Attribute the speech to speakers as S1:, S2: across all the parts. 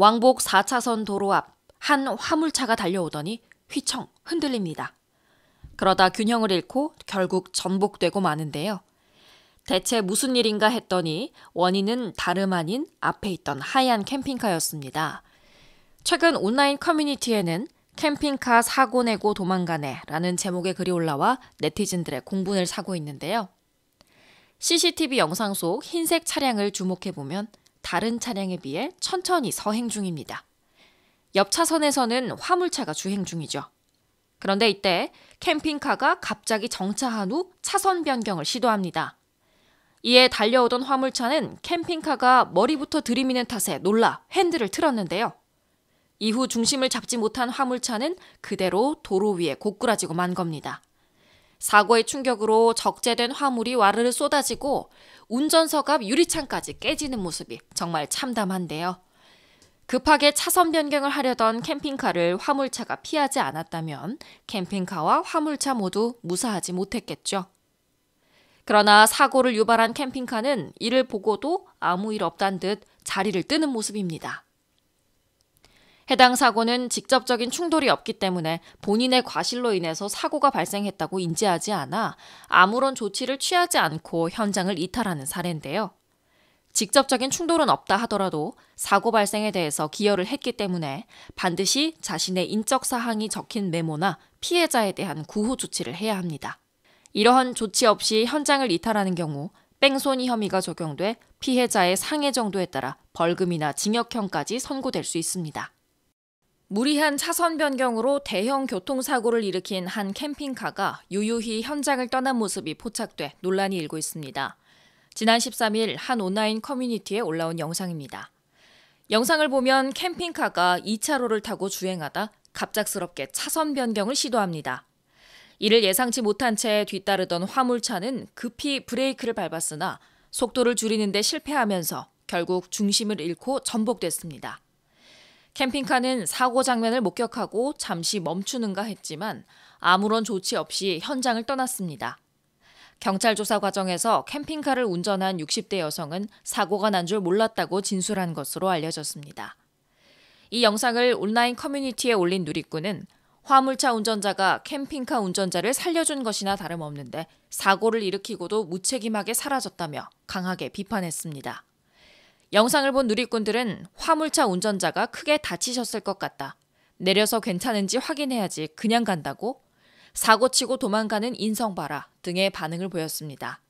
S1: 왕복 4차선 도로 앞 한 화물차가 달려오더니 휘청 흔들립니다. 그러다 균형을 잃고 결국 전복되고 마는데요. 대체 무슨 일인가 했더니 원인은 다름 아닌 앞에 있던 하얀 캠핑카였습니다. 최근 온라인 커뮤니티에는 캠핑카 사고 내고 도망가네 라는 제목의 글이 올라와 네티즌들의 공분을 사고 있는데요. CCTV 영상 속 흰색 차량을 주목해보면 다른 차량에 비해 천천히 서행 중입니다. 옆 차선에서는 화물차가 주행 중이죠. 그런데 이때 캠핑카가 갑자기 정차한 후 차선 변경을 시도합니다. 이에 달려오던 화물차는 캠핑카가 머리부터 들이미는 탓에 놀라 핸들을 틀었는데요. 이후 중심을 잡지 못한 화물차는 그대로 도로 위에 고꾸라지고 만 겁니다. 사고의 충격으로 적재된 화물이 와르르 쏟아지고 운전석 앞 유리창까지 깨지는 모습이 정말 참담한데요. 급하게 차선 변경을 하려던 캠핑카를 화물차가 피하지 않았다면 캠핑카와 화물차 모두 무사하지 못했겠죠. 그러나 사고를 유발한 캠핑카는 이를 보고도 아무 일 없단 듯 자리를 뜨는 모습입니다. 해당 사고는 직접적인 충돌이 없기 때문에 본인의 과실로 인해서 사고가 발생했다고 인지하지 않아 아무런 조치를 취하지 않고 현장을 이탈하는 사례인데요. 직접적인 충돌은 없다 하더라도 사고 발생에 대해서 기여를 했기 때문에 반드시 자신의 인적 사항이 적힌 메모나 피해자에 대한 구호 조치를 해야 합니다. 이러한 조치 없이 현장을 이탈하는 경우 뺑소니 혐의가 적용돼 피해자의 상해 정도에 따라 벌금이나 징역형까지 선고될 수 있습니다. 무리한 차선 변경으로 대형 교통사고를 일으킨 한 캠핑카가 유유히 현장을 떠난 모습이 포착돼 논란이 일고 있습니다. 지난 13일 한 온라인 커뮤니티에 올라온 영상입니다. 영상을 보면 캠핑카가 2차로를 타고 주행하다 갑작스럽게 차선 변경을 시도합니다. 이를 예상치 못한 채 뒤따르던 화물차는 급히 브레이크를 밟았으나 속도를 줄이는데 실패하면서 결국 중심을 잃고 전복됐습니다. 캠핑카는 사고 장면을 목격하고 잠시 멈추는가 했지만 아무런 조치 없이 현장을 떠났습니다. 경찰 조사 과정에서 캠핑카를 운전한 60대 여성은 사고가 난 줄 몰랐다고 진술한 것으로 알려졌습니다. 이 영상을 온라인 커뮤니티에 올린 누리꾼은 화물차 운전자가 캠핑카 운전자를 살려준 것이나 다름없는데 사고를 일으키고도 무책임하게 사라졌다며 강하게 비판했습니다. 영상을 본 누리꾼들은 화물차 운전자가 크게 다치셨을 것 같다. 내려서 괜찮은지 확인해야지 그냥 간다고? 사고치고 도망가는 인성 봐라 등의 반응을 보였습니다.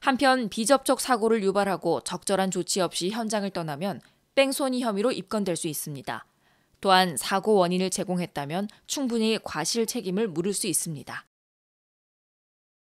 S1: 한편 비접촉 사고를 유발하고 적절한 조치 없이 현장을 떠나면 뺑소니 혐의로 입건될 수 있습니다. 또한 사고 원인을 제공했다면 충분히 과실 책임을 물을 수 있습니다.